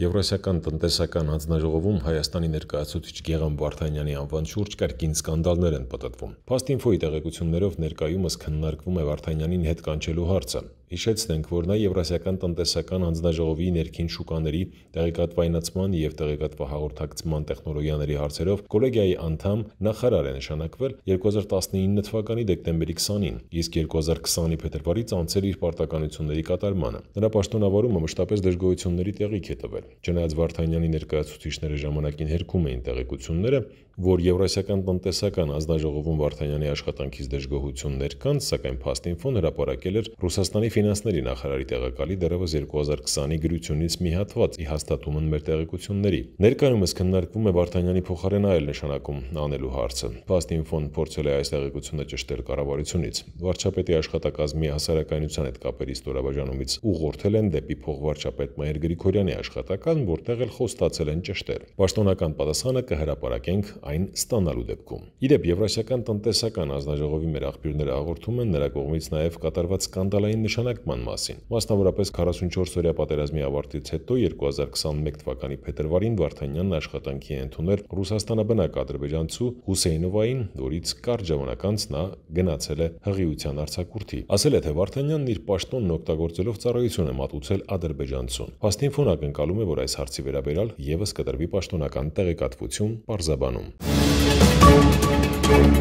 Եվրասիական տնտեսական հանձնաժողովում Հայաստանի ներկայացուցիչ Գեգամ Վարդանյանի անվան շուրջ կրկին սկանդալներ են պատտվում։ Փաստինֆոյի տեղեկություններով ներկայումս քննարկվում է Վարդանյանին հետ կանչելու հարցը։ Հիշեցնենք, որ նա Եվրասիական տնտեսական հանձնաժողովի ներքին շուկաների տեղեկատվայնացման եւ տեղեկատվահաղորդակցման տեխնոլոգիաների հարցերով կոլեգիայի անդամ նախարար է նշանակվել 2019 թվականի դեկտեմբերի 20-ին, իսկ 2020-ի փետրվարից անցել իր պարտականությունների կատարմանը։ Նրա պաշտոնավորումը մշտապես դժգոհությունների տեղիք է տվել։ Չնայած Վարդանյանի ներկայացուցիչները ժամանակին հերքում էին տեղեկությունները, որ Եվրասիական տնտեսական հանձնաժողովում Վարդանյանի աշխատանքից դժգոհություններ կան, սակայն Փաստինֆոն հրապարակել էր Ռուսաստանի ֆինանսների նախարարի տեղակալի դեռևս 2020-ի գրությունից մի հատված ի հաստատումն մեր տեղեկությունների։ Ներկայումս քննարկվում է Վարդանյանի փոխարեն այլ նշանակում անելու հարցը։ Պաստինֆոն փորձել է այս տեղեկությունը ճշտել կառավարությունից։ Վարչապետի աշխատակազմի հասարակայնության հետ կապերի ստորաբաժանումից ուղղորդել են դեպի փոխվարչապետ Մհեր Գրիգորյանի աշխատակազմ, որտեղ էլ խոստացել են ճշտել։ Պաշտոնական պատասխանը կհրապարակենք այն ստանալու դեպքում։ Իդեպ Եվրասիական տնտեսական հանձնաժողովի մեր աղբյուրները հաղորդում են նրա կողմից նաև կատարված սկանդալային նշանակ շրջանակման մասին։ Մասնավորապես 44-օրյա պատերազմի ավարտից հետո 2021 թվականի փետրվարին Վարդանյանն աշխատանքի ընդուներ ռուսաստանաբնակ ադրբեջանցու Հուսեյնովային, որից կարճ ժամանակ անց նա գնացել է հղիության արձակուրդի։ Ասել է, թե Վարդանյանն իր պաշտոնն օգտագործելով ծառայություն է մատուցել ադրբեջանցուն։ Փաստինֆոն ակնկալում է, որ այս հարցի վերաբերյալ եւս կտրվի պաշտոնական տեղեկատվություն, պարզաբանում։ Thank you.